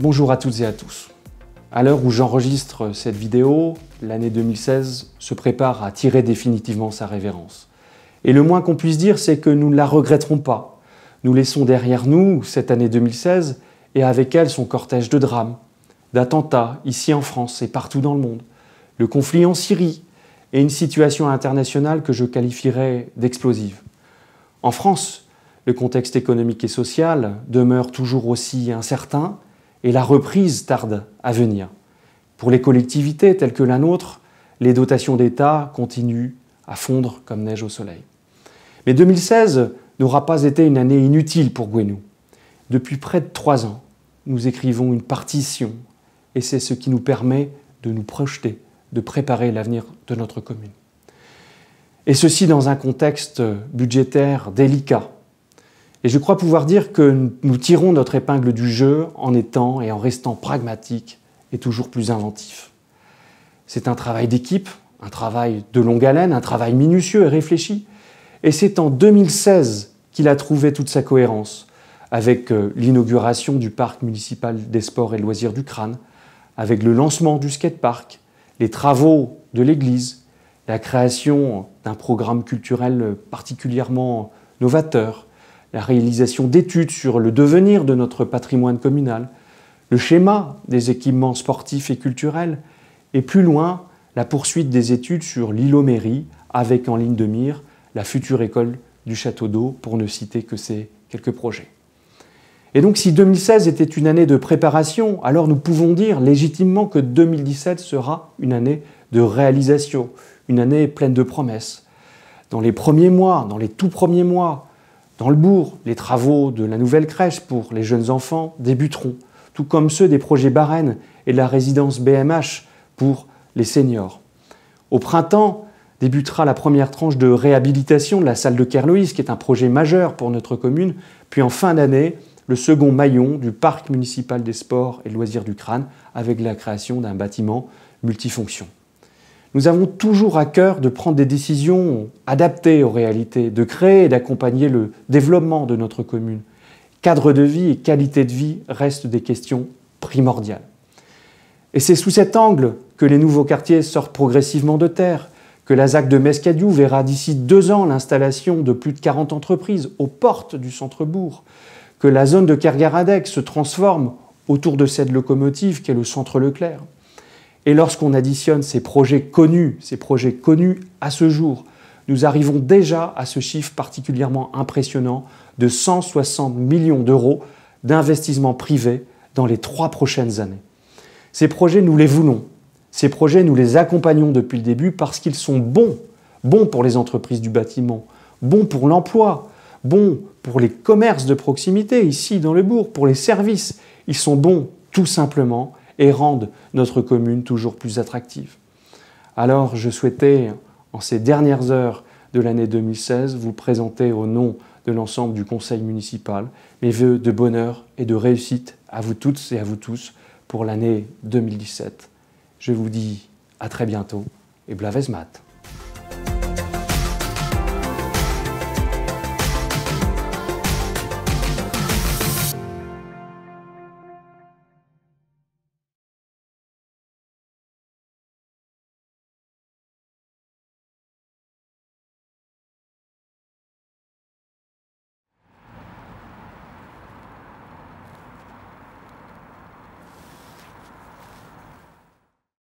Bonjour à toutes et à tous. À l'heure où j'enregistre cette vidéo, l'année 2016 se prépare à tirer définitivement sa révérence. Et le moins qu'on puisse dire, c'est que nous ne la regretterons pas. Nous laissons derrière nous cette année 2016 et avec elle son cortège de drames, d'attentats ici en France et partout dans le monde, le conflit en Syrie et une situation internationale que je qualifierais d'explosive. En France, le contexte économique et social demeure toujours aussi incertain et la reprise tarde à venir. Pour les collectivités telles que la nôtre, les dotations d'État continuent à fondre comme neige au soleil. Mais 2016 n'aura pas été une année inutile pour Gwenou. Depuis près de trois ans, nous écrivons une partition et c'est ce qui nous permet de nous projeter, de préparer l'avenir de notre commune. Et ceci dans un contexte budgétaire délicat et je crois pouvoir dire que nous tirons notre épingle du jeu en étant et en restant pragmatiques et toujours plus inventifs. C'est un travail d'équipe, un travail de longue haleine, un travail minutieux et réfléchi. Et c'est en 2016 qu'il a trouvé toute sa cohérence, avec euh, l'inauguration du parc municipal des sports et loisirs du Crâne, avec le lancement du skatepark, les travaux de l'église, la création d'un programme culturel particulièrement novateur, la réalisation d'études sur le devenir de notre patrimoine communal, le schéma des équipements sportifs et culturels, et plus loin, la poursuite des études sur l'îlot-mairie, avec en ligne de mire la future école du Château d'eau, pour ne citer que ces quelques projets. Et donc si 2016 était une année de préparation, alors nous pouvons dire légitimement que 2017 sera une année de réalisation, une année pleine de promesses. Dans les premiers mois, dans les tout premiers mois, dans le bourg, les travaux de la nouvelle crèche pour les jeunes enfants débuteront, tout comme ceux des projets Barennes et de la résidence BMH pour les seniors. Au printemps, débutera la première tranche de réhabilitation de la salle de Kerloïs, qui est un projet majeur pour notre commune, puis en fin d'année, le second maillon du parc municipal des sports et loisirs du crâne, avec la création d'un bâtiment multifonction. Nous avons toujours à cœur de prendre des décisions adaptées aux réalités, de créer et d'accompagner le développement de notre commune. Cadre de vie et qualité de vie restent des questions primordiales. Et c'est sous cet angle que les nouveaux quartiers sortent progressivement de terre, que la ZAC de Mescadiou verra d'ici deux ans l'installation de plus de 40 entreprises aux portes du centre-bourg, que la zone de Kergaradec se transforme autour de cette locomotive qu'est le centre Leclerc. Et lorsqu'on additionne ces projets connus, ces projets connus à ce jour, nous arrivons déjà à ce chiffre particulièrement impressionnant de 160 millions d'euros d'investissement privé dans les trois prochaines années. Ces projets, nous les voulons. Ces projets, nous les accompagnons depuis le début parce qu'ils sont bons. Bons pour les entreprises du bâtiment, bons pour l'emploi, bons pour les commerces de proximité ici dans le bourg, pour les services. Ils sont bons tout simplement et rendent notre commune toujours plus attractive. Alors je souhaitais, en ces dernières heures de l'année 2016, vous présenter au nom de l'ensemble du conseil municipal mes voeux de bonheur et de réussite à vous toutes et à vous tous pour l'année 2017. Je vous dis à très bientôt et blavezmat.